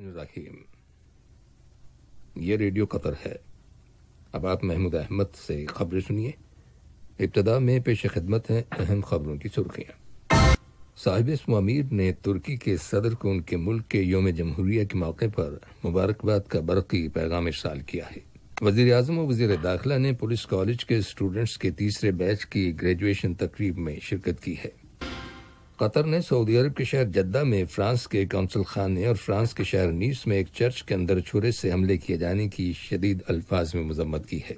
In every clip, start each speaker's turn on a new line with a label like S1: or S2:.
S1: रहीम ये radio Qatar है अब आप महमूद अहमद से खबरें सुनिए इब्तदा में पेश खिदमत हैं अहम खबरों की सुर्खियाँ साहिब अमीर ने तुर्की के सदर को उनके मुल्क के योम जमहूरिया के मौके पर मुबारकबाद का बरकी पैगाम साल किया है वजीर अजम और वजीर दाखिला ने पुलिस कॉलेज के स्टूडेंट्स के तीसरे बैच की ग्रेजुएशन तकरीब में शिरकत की है कतर ने सऊदी अरब के शहर जद्दा में फ्रांस के कौंसल खाने और फ्रांस के शहर नीस में एक चर्च के अंदर छुरे से हमले किए जाने की शदीद अल्फाज में मजम्मत की है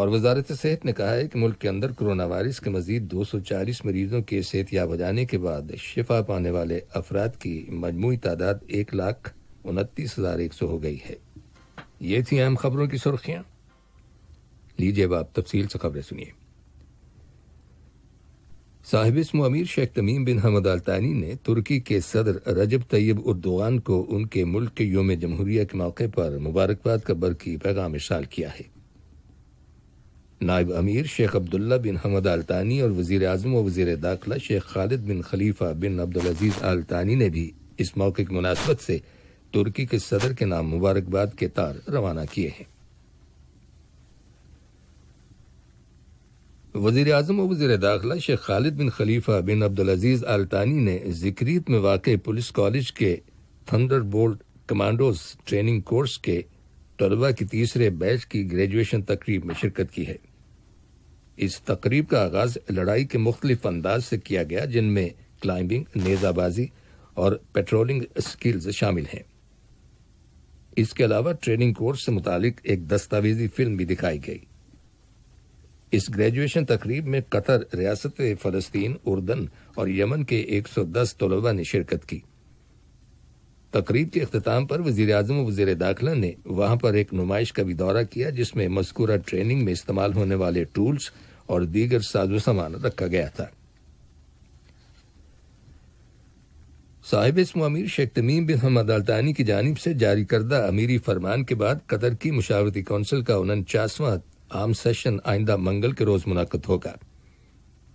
S1: और वजारत सेहत ने कहा है कि मुल्क के अंदर कोरोना वायरस के मजीद दो सौ चालीस मरीजों के सेहत याब हो जाने के बाद शिफा पाने वाले अफराद की मजमू तादाद एक लाख उनतीस हजार एक सौ हो गई है ये थी अहम खबरों की सुर्खियाँ लीजिए अब आप तफसील से खबरें सुनिए साहिब इसम अमीर शेख तमीम बिन हमद अल्तानी ने तुर्की के सदर रजब तैयब उर्दोगान को उनके मुल्क के योम जमहूरिया के मौके पर मुबारकबाद का बरकी पैगाम इशाल किया है नायब अमीर शेख अब्दुल्ला बिन हमद अलतानी और वजीर आजम व वजीर दाखिला शेख खालिद बिन खलीफा बिन अब्दुल अजीज अल्तानी ने भी इस मौके की मुनासबत से तुर्की के सदर के नाम मुबारकबाद के तार रवाना किए हैं वजीर अजम और वजी दाखिला शेख खालिद बिन खलीफा बिन अब्दुल अजीज आलतानी ने जिक्रीत में वाक़ पुलिस कॉलेज के thunderbolt commandos training course के तलबा की तीसरे बैच की ग्रेजुएशन तकरीब में शिरकत की है इस तकरीब का आगाज लड़ाई के मुख्तलिफ अंदाज से किया गया जिनमें क्लाइंबिंग नेजाबाजी और पेट्रोलिंग स्किल्स शामिल हैं इसके अलावा ट्रेनिंग कोर्स से मुतालिक एक दस्तावेजी फिल्म भी दिखाई गई इस ग्रेजुएशन तकरीब में कतर रियासत फ़लस्तीन उर्दन और यमन के 110 तलबा ने शिरकत की तकरीब के अख्ताम पर वजी अजम वजीर दाखिला ने वहां पर एक नुमाइश का भी दौरा किया जिसमें मस्कूरा ट्रेनिंग में इस्तेमाल होने वाले टूल्स और दीगर साजो सामान रखा गया था साहिब इसम अमीर शेख तमीम बिन हमद अल्तानी की जानब से जारी करदा अमीरी फरमान के बाद कतर की मुशावरती कौंसिल का उनचासवां आम सेशन आइंदा मंगल के रोज मुनद होगा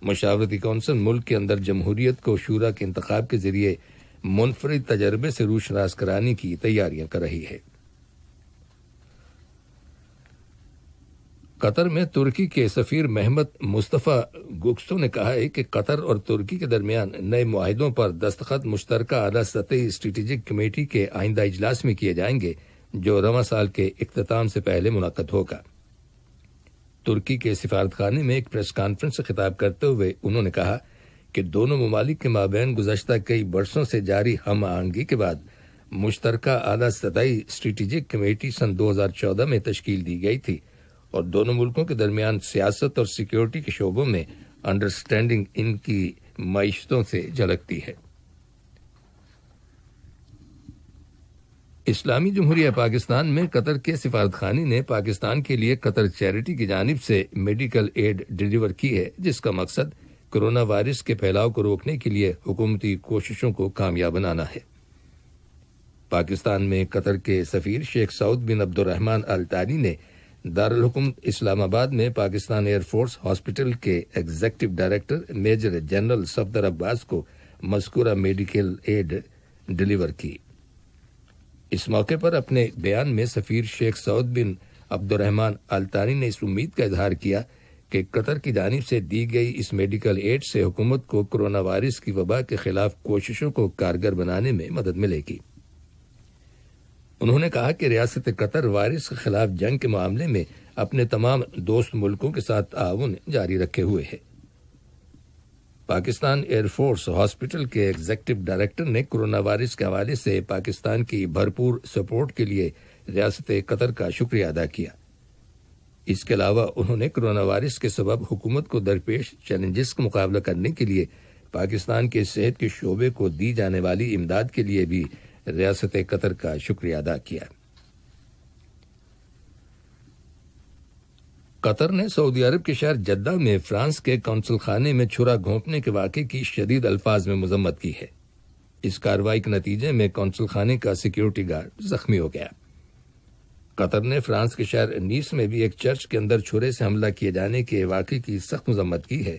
S1: मशावरती कौंसिल मुल्क के अंदर जमहूरियत को शूरा के इंतब के जरिए मुनफरद तजर्बे से रूशनास कराने की तैयारियां कर रही है कतर में तुर्की के सफीर महमद मुस्तफ़ा गुक्सो ने कहा है कि कतर और तुर्की के दरमियान नए माहों पर दस्तखत मुश्तर अला सतह स्ट्रेटिजिक कमेटी के आइंदा इजलास में किए जाएंगे जो रवा साल के अख्ताम से पहले मुनद होगा तुर्की के सिफारतखाने में एक प्रेस कॉन्फ्रेंस से खिताब करते हुए उन्होंने कहा कि दोनों ममालिक के माबेन गुजशत कई बरसों से जारी हम आहंगी के बाद मुश्तर आला सदाई स्ट्रेटिजिक कमेटी सन 2014 में तश्कील दी गई थी और दोनों मुल्कों के दरमियान सियासत और सिक्योरिटी के शोबों में अंडरस्टैंडिंग इनकी मीशतों से झलकती है इस्लामी जमहूरिया पाकिस्तान में कतर के सिफारत खानी ने पाकिस्तान के लिए कतर चैरिटी की जानब से मेडिकल एड डिलीवर की है जिसका मकसद कोरोना वायरस के फैलाव को रोकने के लिए हुकूमती कोशिशों को कामयाब बनाना है पाकिस्तान में कतर के सफीर शेख सऊद बिन अब्दुलरहमान अल अलतानी ने दारकूम इस्लामाबाद में पाकिस्तान एयरफोर्स हॉस्पिटल के executive director major general Safdar Abbas को मस्कूरा मेडिकल एड डिलीवर की इस मौके पर अपने बयान में सफीर शेख सऊद बिन अब्दुलरहमान अलतानी ने इस उम्मीद का इजहार किया कि कतर की जानब से दी गई इस मेडिकल एड से हुकूमत को कोरोना वायरस की वबा के खिलाफ कोशिशों को कारगर बनाने में मदद मिलेगी उन्होंने कहा कि रियासत कतर वायरस के खिलाफ जंग के मामले में अपने तमाम दोस्त मुल्कों के साथ ताउन जारी रखे हुए है पाकिस्तान एयरफोर्स हॉस्पिटल के एग्जेक्टिव डायरेक्टर ने कोरोना वायरस के हवाले से पाकिस्तान की भरपूर सपोर्ट के लिए रियासत कतर का शुक्रिया अदा किया इसके अलावा उन्होंने कोरोना वायरस के सबब हुकूमत को दरपेश चैलेंजेस का मुकाबला करने के लिए पाकिस्तान के सेहत के शोबे को दी जाने वाली इमदाद के लिए भी रियासत कतर का शुक्रिया अदा किया कतर ने सऊदी अरब के शहर जद्दा में फ्रांस के कौंसल खाने में छुरा घोंपने के वाक़े की शदीद अल्फाज में मजम्मत की है इस कार्रवाई के नतीजे में कौंसल खाने का सिक्योरिटी गार्ड जख्मी हो गया कतर ने फ्रांस के शहर नीस में भी एक चर्च के अंदर छुरे से हमला किए जाने के वाक़े की सख्त मजम्मत की है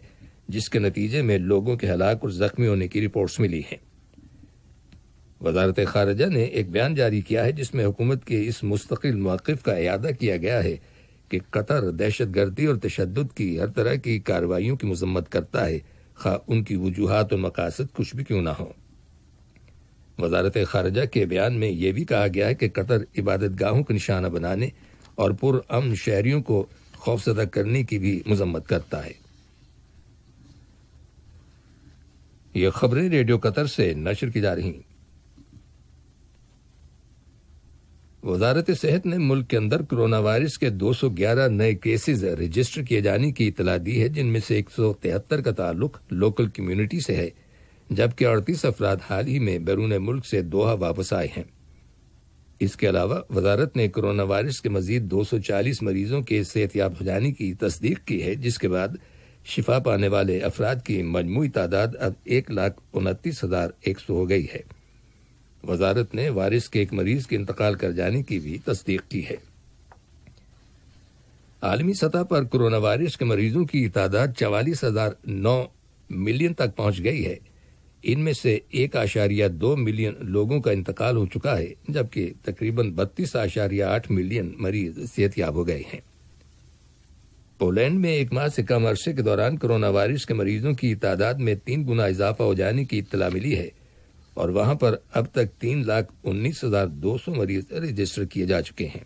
S1: जिसके नतीजे में लोगों के हलाक और जख्मी होने की रिपोर्ट्स मिली हैं वजारत खारजा ने एक बयान जारी किया है जिसमें हुकूमत के इस मुस्तकिल मौकफ का अदा किया गया है कि कतर दहशतगर्दी और तशद की हर तरह की कार्रवाई की मजम्मत करता है खा उनकी वजूहत और मकासद कुछ भी क्यों ना हो वजारत खारजा के बयान में यह भी कहा गया है कि कतर इबादत गाहों का निशाना बनाने और पुरअम शहरियों को खौफजदा करने की भी मजम्मत करता है ये खबरें रेडियो कतर से नशर की जा रही हैं वजारत सेहत ने मुल्क के अंदर कोरोना वायरस के 211 नए केसेस रजिस्टर किए जाने की इतला दी है जिनमें से एक का ताल्लुक लोकल कम्युनिटी से है जबकि अड़तीस अफराद हाल ही में बैरून मुल्क से दोहा वापस आए हैं इसके अलावा वजारत ने कोरोना वायरस के मजीद 240 मरीजों के सेहतियाब हो जाने की तस्दीक की है जिसके बाद शिफा पाने वाले अफराद की मजमू तादाद अब एक लाख उनतीस हजार एक सौ हो गई है वजारत ने वारिस के एक मरीज के इंतकाल कर जाने की भी तस्दीक की है आलमी सतह पर कोरोना वायरस के मरीजों की तादाद चवालीस हजार नौ मिलियन तक पहुंच गई है इनमें से एक आशारिया दो मिलियन लोगों का इंतकाल हो चुका है जबकि तकरीबन बत्तीस आशारिया आठ मिलियन मरीज सेहतियाब हो गए हैं पोलैंड में एक माह से कम अरसे के दौरान कोरोना वायरस के मरीजों की तादाद में तीन गुना इजाफा हो जाने की इतला मिली है और वहां पर अब तक तीन लाख उन्नीस हजार दो सौ मरीज रजिस्टर किए जा चुके हैं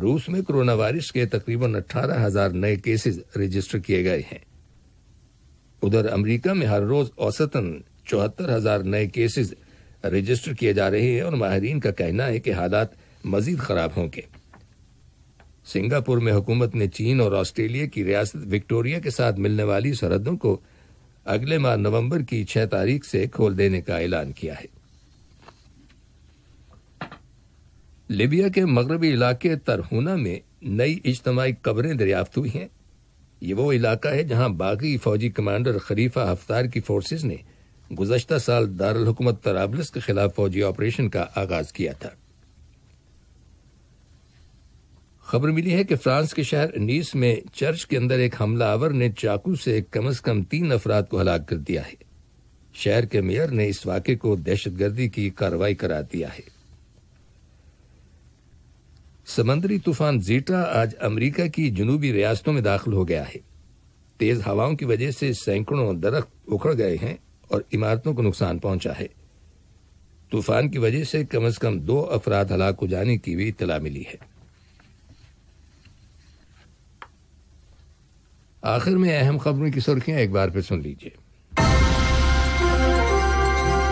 S1: रूस में कोरोना वायरस के तकरीबन अठारह हजार नए केसेस रजिस्टर किए गए हैं उधर अमेरिका में हर रोज औसतन चौहत्तर हजार नए केसेस रजिस्टर किए जा रहे हैं और माहरीन का कहना है कि हालात मजीद खराब होंगे सिंगापुर में हुकूमत ने चीन और ऑस्ट्रेलिया की रियासत विक्टोरिया के साथ मिलने वाली सरहदों को अगले माह नवंबर की छह तारीख से खोल देने का ऐलान किया है लिबिया के मगरबी इलाके तरहुना में नई इज्तमाही कब्रें दरियाफ्त हुई हैं ये वो इलाका है जहां बागी फौजी कमांडर खरीफा हफ्तार की फोर्सेज ने गुजशत साल दारकूमत तराबलस के खिलाफ फौजी ऑपरेशन का आगाज किया था खबर मिली है कि फ्रांस के शहर नीस में चर्च के अंदर एक हमलावर ने चाकू से कम अज कम तीन अफराद को हलाक कर दिया है शहर के मेयर ने इस वाक्य को दहशतगर्दी की कार्रवाई करा दिया है समंदरी तूफान जीटा आज अमेरिका की जनूबी रियासतों में दाखिल हो गया है तेज हवाओं की वजह से सैकड़ों दरख्त उखड़ गए हैं और इमारतों को नुकसान पहुंचा है तूफान की वजह से कम अज कम दो अफराद हलाक हो जाने की भी इतला मिली है आखिर में अहम खबरों की सुर्खियां एक बार फिर सुन लीजिए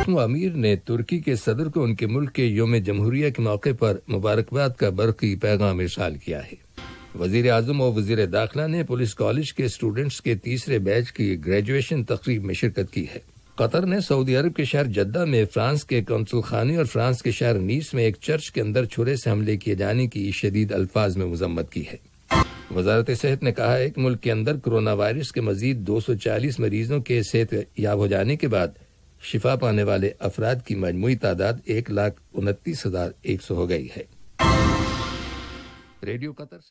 S1: तो अमीर ने तुर्की के सदर को उनके मुल्क के योम जमहूरिया के मौके पर मुबारकबाद का बरकी पैगाम इशाल किया है वजीर आज़म और वजीर दाखिला ने पुलिस कॉलेज के स्टूडेंट्स के तीसरे बैच की ग्रेजुएशन तकरीब में शिरकत की है कतर ने सऊदी अरब के शहर जद्दा में फ्रांस के कौंसल खानी और फ्रांस के शहर नीस में एक चर्च के अंदर छुरे से हमले किए जाने की शदीद अल्फाज में मजम्मत की है वजारत सेहत ने कहा है कि मुल्क के अंदर कोरोना वायरस के मजीद दो सौ चालीस मरीजों के सेहत याब हो जाने के बाद शिफा पाने वाले अफराद की मजमू तादाद एक लाख उनतीस हजार एक सौ हो गई है रेडियो कतर